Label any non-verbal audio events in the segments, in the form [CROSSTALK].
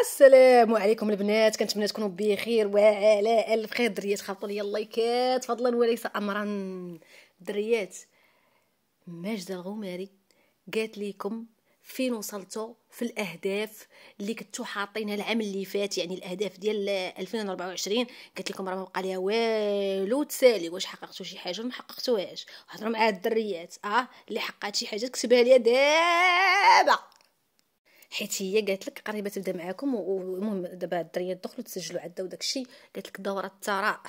السلام عليكم البنات كنتمنى تكونوا بخير وعلى الف خير دريات خاطر لي اللايكات فضلا وليس امرا دريات ماجده الغماري قالت لكم فين وصلتوا في الاهداف اللي كنتو حاطينها العام اللي فات يعني الاهداف ديال 2024 قالت لكم راه ما بقى ليها والو تسالي واش حققتوا شي حاجه ولا ما حققتوهاش هضروا مع الدريات اه اللي حققت شي حاجه كتبها ليا دابا حيت هي قالت لك قريبه تبدا معاكم والمهم دابا الدريه دخلوا تسجلوا عندها وداك الشيء قالت لك دوره الثراء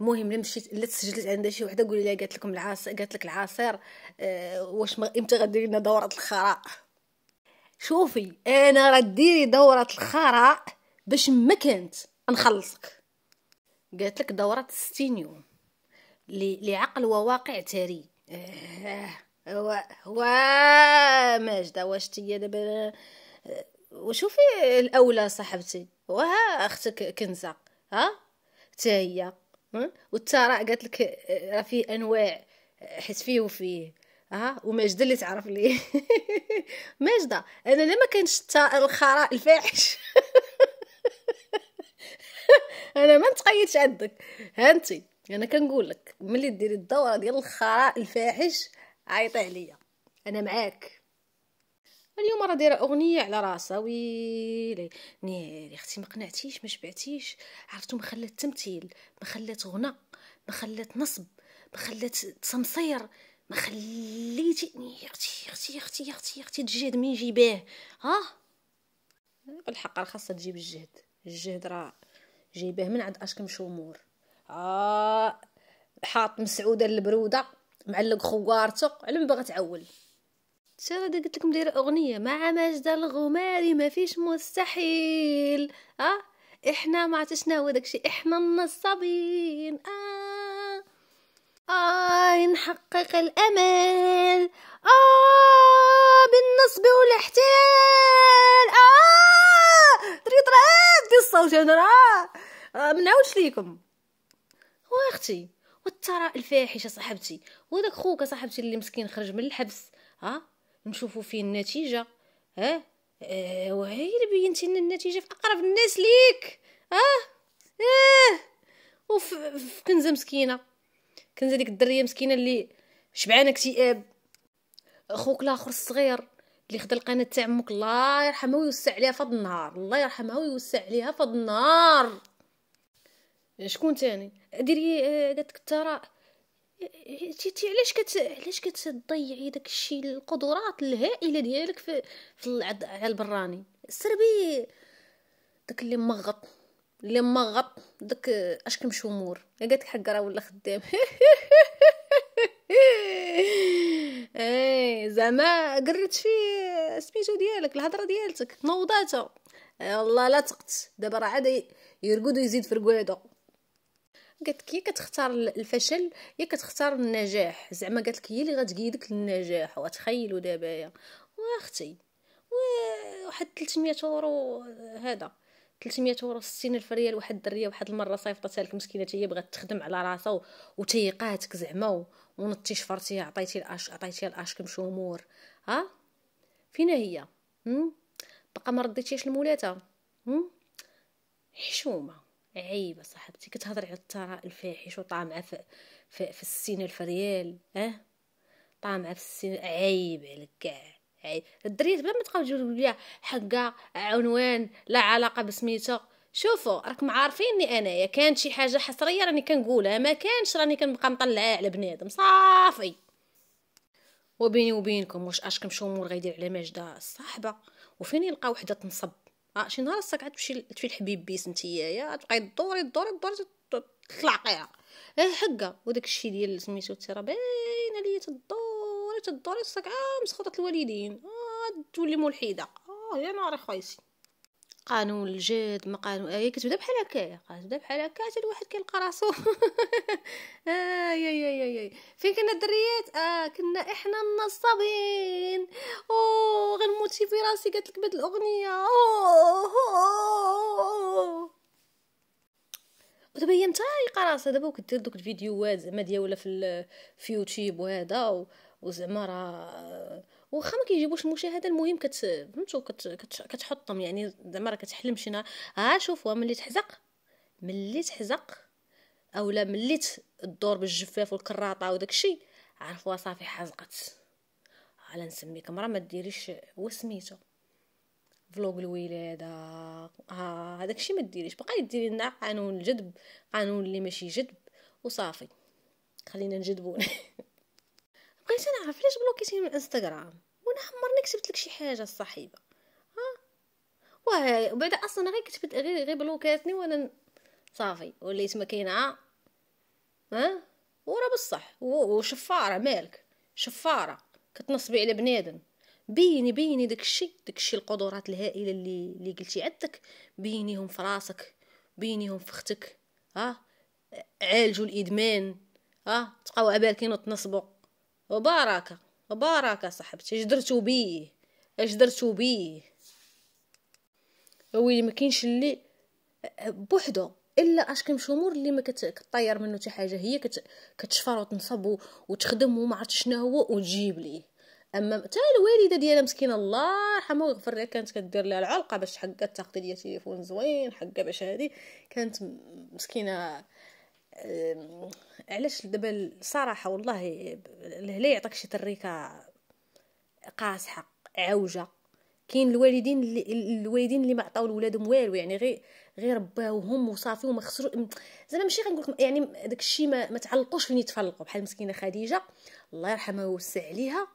المهم اللي مشيت الا تسجلت عندها شي وحده قولي لها قالت لكم العاص قالت لك العصير آه واش امتى غديري لنا دوره الخراء شوفي انا راه ديري دوره الخراء باش ما كانت نخلصك قالت لك دوره 60 يوم لعقل وواقع تاري آه هو هو ماجده واش تي دابا وشوفي الاولى صاحبتي وها اختك كنزه ها حتى هي والثراء قالت لك راه فيه انواع حيت فيه وفيه ها وماجده اللي تعرف لي [LAUGHS] ماجده انا لما كانش كانش الخراء الفاحش [LAUGHS] انا ما نتقيدش عندك ها انت انا كنقول لك ملي ديري الدوره ديال الخراء الفاحش عيطي عليا انا معاك اليوم راه دايره اغنيه على راسها ويلي ناري اختي ما قنعتيش ما شبعتيش عرفتو ما خلات تمثيل ما خلات غنى ما خلات نصب ما خلات تصمصير ما خليتي اختي اختي اختي اختي اختي الجهد من جيبه ها بالحق راه خاصها تجيب الجهد الجهد راه جيبه من عند اشكم شومور اه حاط مسعوده البروده معلق خوارتو على ما باغا تعول شرد قلت لكم دايره اغنيه مع ماجده الغماري ما فيش مستحيل اه احنا ما عرفتشنا هو داكشي احنا النصابين اه اه نحقق الامل اه بالنصب والاحتيال اه تريد راه دي الصوت انا راه آه منعاودش ليكم واختي والثراء الفاحشه صاحبتي وداك خوك صاحبتي اللي مسكين خرج من الحبس ها آه؟ نشوفوا فيه النتيجه ها اه وهي اللي بينتي لنا النتيجه في اقرب الناس ليك اه اه وفي كنزه مسكينه كنزه ديك الدريه مسكينه اللي شبعانه اكتئاب اخوك الاخر الصغير اللي خدا القناه تاع امك الله يرحمها ويوسع عليها فهاد النهار الله يرحمها ويوسع عليها فهاد النهار شكون تاني ديري آه، قالت لك الثراء تي علاش كت علاش كتضيعي داك الشيء القدرات الهائله ديالك في في العد على البراني سربي داك اللي مغط اللي مغط داك اشكم شمور قالت لك حق راه ولا خدام [LAUGHS] اي زعما قرت فيه سميتو ديالك الهضره ديالتك نوضاتها والله لا تقت دابا راه عاد يرقد ويزيد في رقادو قالت لك هي كتختار الفشل هي كتختار النجاح زعما قالت لك هي اللي غتقيدك للنجاح وتخيلوا دابا واختي واحد 300 اورو هذا 300 اورو 60 الف ريال واحد الدريه واحد المره صيفطتها لك مسكينه هي بغات تخدم على راسها وتيقاتك زعما ونطي شفرتيها عطيتي الاش عطيتي الاش شمور ها فينا هي بقى ما رديتيش المولاتها حشومه عيبه صاحبتي كتهضري على الثراء الفاحش وطعم في, في, في السين الفريال اه طامعه في السين عيب عليك كاع عيب الدريات بلا ما تبقاو تجيو ليا حقه عنوان لا علاقه بسميتو شوفوا راكم عارفيني انايا كانت شي حاجه حصريه راني كنقولها ما كانش راني كنبقى مطلعاه على بنادم صافي وبيني وبينكم واش اشكم شومور غيدير على ماجده الصاحبه وفين يلقى وحده تنصب اه شي نهار خصك تمشي تفي الحبيب بيس نتيايا تبقاي دوري دوري دوري تلاقيها اه حقه وداك الشيء ديال سميتو تيرا باينه ليا تدوري تدوري خصك اه مسخوطه الوالدين اه تولي ملحده اه يا ناري خايسي قانون الجد ما قانون هي كتبدا بحال هكايا كتبدا بحال هكا حتى الواحد كيلقى راسو اه يا يا يا يا فين كنا الدريات اه كنا احنا النصابين او غنموتي في راسي قالت لك بهاد الاغنيه ودابا هي متايقه راسها دابا وكدير دوك الفيديوهات زعما دياوله في في يوتيوب وهذا وزعما راه واخا ما كيجيبوش المشاهده المهم كت فهمتوا كت... كت... كتحطهم يعني زعما راه كتحلم انا ها شوفوا ملي تحزق ملي تحزق اولا ملي تدور بالجفاف والكراطه وداك الشيء عرفوا صافي حزقت على نسميك مرا ما ديريش هو سميتو فلوغ الولاده ها هذاك الشيء ما ديريش بقاي ديري لنا قانون الجذب قانون اللي ماشي جذب وصافي خلينا نجذبون [LAUGHS] بقيت نعرف علاش بلوكيتيني من انستغرام وانا عمرني كتبت لك شي حاجه الصحيبه ها واه بعد اصلا غير كتبت غير غير بلوكاتني وانا صافي وليت ما كاينه ها ورا بصح وشفاره مالك شفاره كتنصبي على بنادم بيني بيني داكشي داكشي القدرات الهائله اللي اللي قلتي عندك بينيهم في راسك بينيهم في اختك ها عالجوا الادمان ها تبقاو عبالكين وتنصبوا وباركة وباركة صاحبتي اش درتو بيه اش درتو بيه ويلي ما كاينش اللي بوحدو الا اشكم شمور اللي ما كطير منه حتى حاجه هي كتشفر وتنصب وتخدم وما عرفتش شنو هو وتجيب ليه اما حتى الوالده ديالها مسكينه الله يرحمها ويغفر لها كانت كدير لها العلقه باش حقا تاخذ ليا تليفون زوين حقا باش هادي كانت مسكينه علاش دابا الصراحه والله الهلا يعطيك شي تريكه قاصحه عوجه كاين الوالدين اللي الوالدين اللي ما عطاو لولادهم والو يعني غير غير رباوهم وصافي وما خسروا زعما ماشي غنقول يعني داك الشيء ما, ما تعلقوش فين يتفلقوا بحال مسكينه خديجه الله يرحمها ويوسع عليها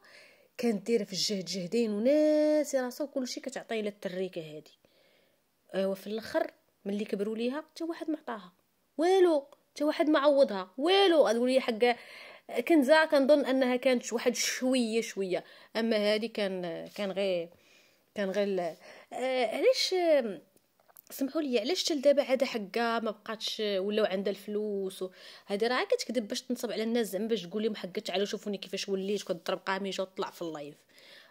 كانت دايره في الجهد جهدين وناسي راسها وكلشي كتعطي لها التريكه هذه ايوا في الاخر ملي كبروا ليها حتى واحد ما عطاها والو حتى واحد ما عوضها والو غتقولي حق كنزه كنظن انها كانت واحد شويه شويه اما هذه كان كان غير كان غير آه، علاش سمحوا لي علاش حتى دابا عاد حقا ما بقاتش ولاو عندها الفلوس هذه راه كتكذب باش تنصب على الناس زعما باش تقول لهم حقا تعالوا شوفوني كيفاش وليت كنضرب قاميجه وطلع في اللايف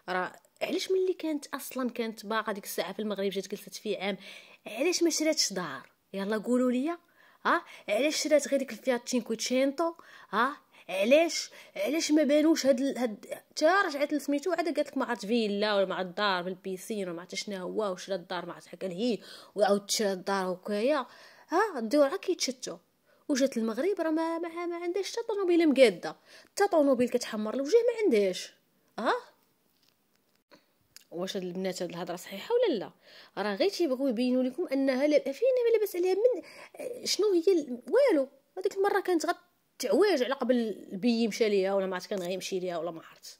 راه علاش ملي كانت اصلا كانت باقا ديك الساعه في المغرب جات جلست في عام علاش ما شراتش دار يلا قولوا لي ها علاش شرات غير ديك الفيات تشينكوتشينتو ها علاش علاش ما بانوش هاد هاد حتى رجعت لسميتو عاد قالت لك ما عرفت فيلا ولا ما عرفت دار بالبيسين وما عرفت شنو هو وشرا الدار ما عرفت حكا هي وعاود شرا الدار وكايا ها الديور راه كيتشتو وجات المغرب راه ما ما, ما عندهاش حتى طوموبيله مقاده حتى طوموبيل كتحمر الوجه ما عندهاش ها واش هاد البنات هاد الهضره صحيحه ولا لا راه غير تيبغيو يبينوا لكم انها فين ما لاباس عليها من آه، شنو هي والو هذيك المره كانت غتعواج على قبل البي يمشى ليها ولا ما عرفت كان غيمشي ليها ولا ما عرفت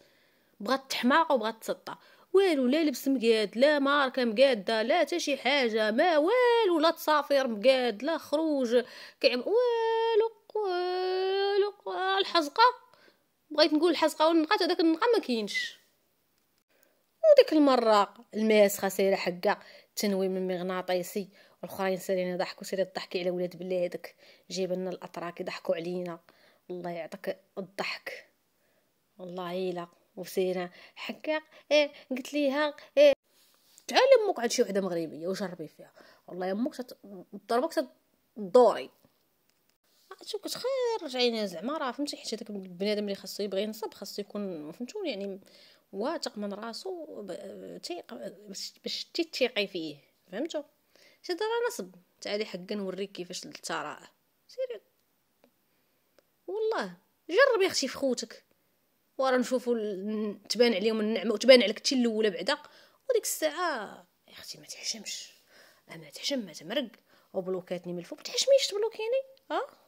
بغات تحماق وبغات تسطى والو لا لبس مقاد لا ماركه مقاده لا حتى شي حاجه ما والو لا تصافير مقاد لا خروج كيعم والو والو الحزقه بغيت نقول الحزقه والنقات هذاك النقه ما كاينش وديك المره الماسخه حقا تنوي من مغناطيسي والخرين سالين يضحكوا سيري الضحك على ولاد بلادك جيب لنا الاتراك يضحكوا علينا الله يعطيك الضحك والله عيله وسيره حقا إيه قلت ليها إيه تعالي امك عند شي وحده مغربيه وجربي فيها والله امك ضربك دوري شوف كتخير رجعينا زعما راه فهمتي حيت هذاك البنادم اللي خاصو يبغي ينصب خاصو يكون فهمتوني يعني واثق من راسو تيق باش تيقي فيه فهمتو شي راه نصب تعالي حقا نوريك كيفاش الثراء سيري والله جرب يا اختي في خوتك ورا نشوفو تبان عليهم النعمه وتبان عليك حتى الاولى بعدا وديك الساعه يا اختي ما تحشمش انا تحشم ما تمرق وبلوكاتني من الفوق تحشميش تبلوكيني ها أه؟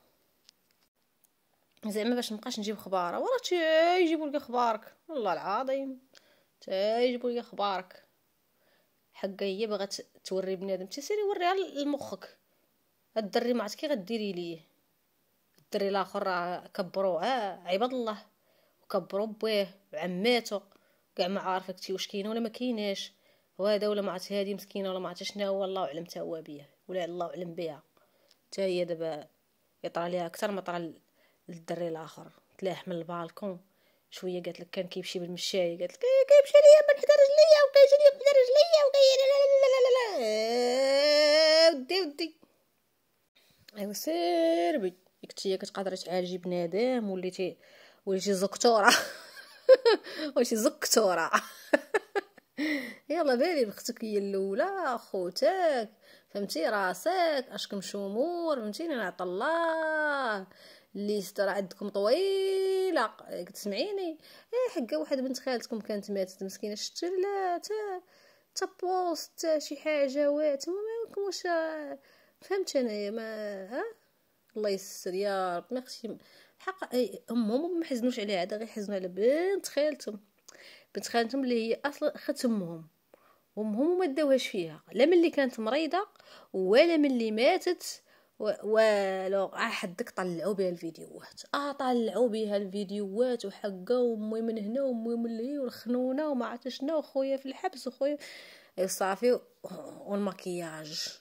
زعما باش نبقاش نجيب خباره وراه يجيبوا لك خبارك والله العظيم يجيبوا لي خبارك حقا هي باغا توري بنادم سيري وريها لمخك هاد الدري ما كي غديري ليه الدري الاخر راه آه عباد الله وكبروا بويه وعماتو كاع ما عارفك تي واش كاينه ولا ما كايناش وهذا ولا ما هادي مسكينه ولا ما شنو هو الله اعلم تا هو بيه ولا الله اعلم بها تا هي دابا يطرى ليها اكثر ما طرى للدري الاخر تلاح من البالكون شويه قالت لك كان كيمشي بالمشايه قالت لك إيه، كيمشي ليا من حدا رجليا وكيجي ليا من رجليا وكي لا لا لا لا لا ودي ودي ايوا سيربي هي كتقدري تعالجي بنادم وليتي وليتي زكتوره [LAUGHS] وليتي زكتوره [LAUGHS] يلا بالي بختك هي الاولى خوتك فهمتي راسك اشكم شمور فهمتيني نعطى الله الليست راه عندكم طويله إيه، تسمعيني ايه حقا واحد بنت خالتكم كانت ماتت مسكينه شتي لا تا تا بوست تا شي حاجه وات المهم واش آه، فهمت انايا ما ها الله يسر يا رب ما خشي حق إيه، امهم ما حزنوش عليها هذا غير حزنوا على بنت خالتهم بنت خالتهم اللي هي اصلا خت امهم وامهم ما داوهاش فيها لا من اللي كانت مريضه ولا من اللي ماتت والو حدك طلعوا بها الفيديوهات اه طلعوا بها الفيديوهات وحقا ومي من هنا ومي من لهي والخنونه وما عتشنا شنو في الحبس وخويا صافي والمكياج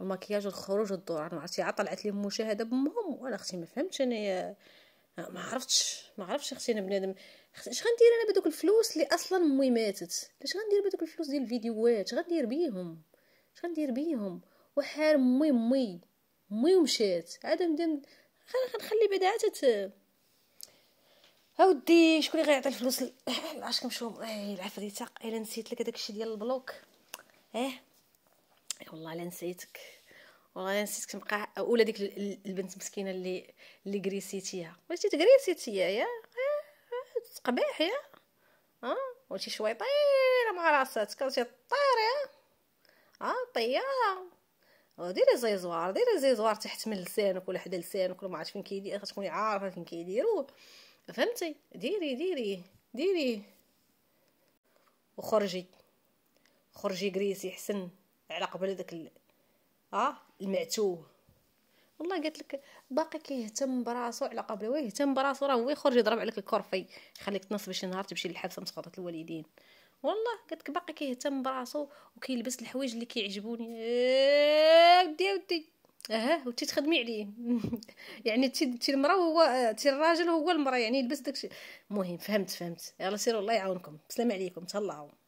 المكياج والخروج والدوران ما عرفتي طلعت لي مشاهده بامهم وانا اختي ما فهمتش انايا آه، ما عرفتش ما عرفتش اختي انا بنادم اش غندير انا بدوك الفلوس اللي اصلا امي ماتت اش غندير بدوك الفلوس ديال الفيديوهات اش غندير بيهم اش غندير بيهم وحال امي امي مي ومشات عاد خلي خلي بعدا عاد اودي شكون اللي غيعطي الفلوس العشق مشوم اي العفريته الا نسيت لك هذاك الشيء ديال البلوك ايه, إيه، والله الا نسيتك والله الا نسيتك تبقى ولا ديك البنت مسكينه اللي اللي كريسيتيها واش تكريسيتيها يا قبيح يا ها شويه شويطيره مع راساتك كنتي طير يا ها آه، طياره ديري زيزوار ديري زيزوار تحت من لسانك ولا حدا لسانك ولا ما عرفت فين كيدير غتكوني عارفه فين كيديرو فهمتي ديري ديري ديري وخرجي خرجي كريسي حسن على قبل داك ال... اه المعتوه والله قالت لك باقي كيهتم براسو على قبل ويهتم براسو راه هو يخرج يضرب عليك الكرفي خليك تنص باش نهار تمشي للحبس مسقطه الوالدين والله قالت باقي كيهتم براسو وكيلبس الحوايج اللي كيعجبوني آه، ودي ودي اها وتي تخدمي عليه [LAUGHS] يعني تي تي المراه هو تي الراجل هو المراه يعني يلبس داكشي المهم فهمت فهمت يلا سيروا الله يعاونكم بسلام عليكم تهلاو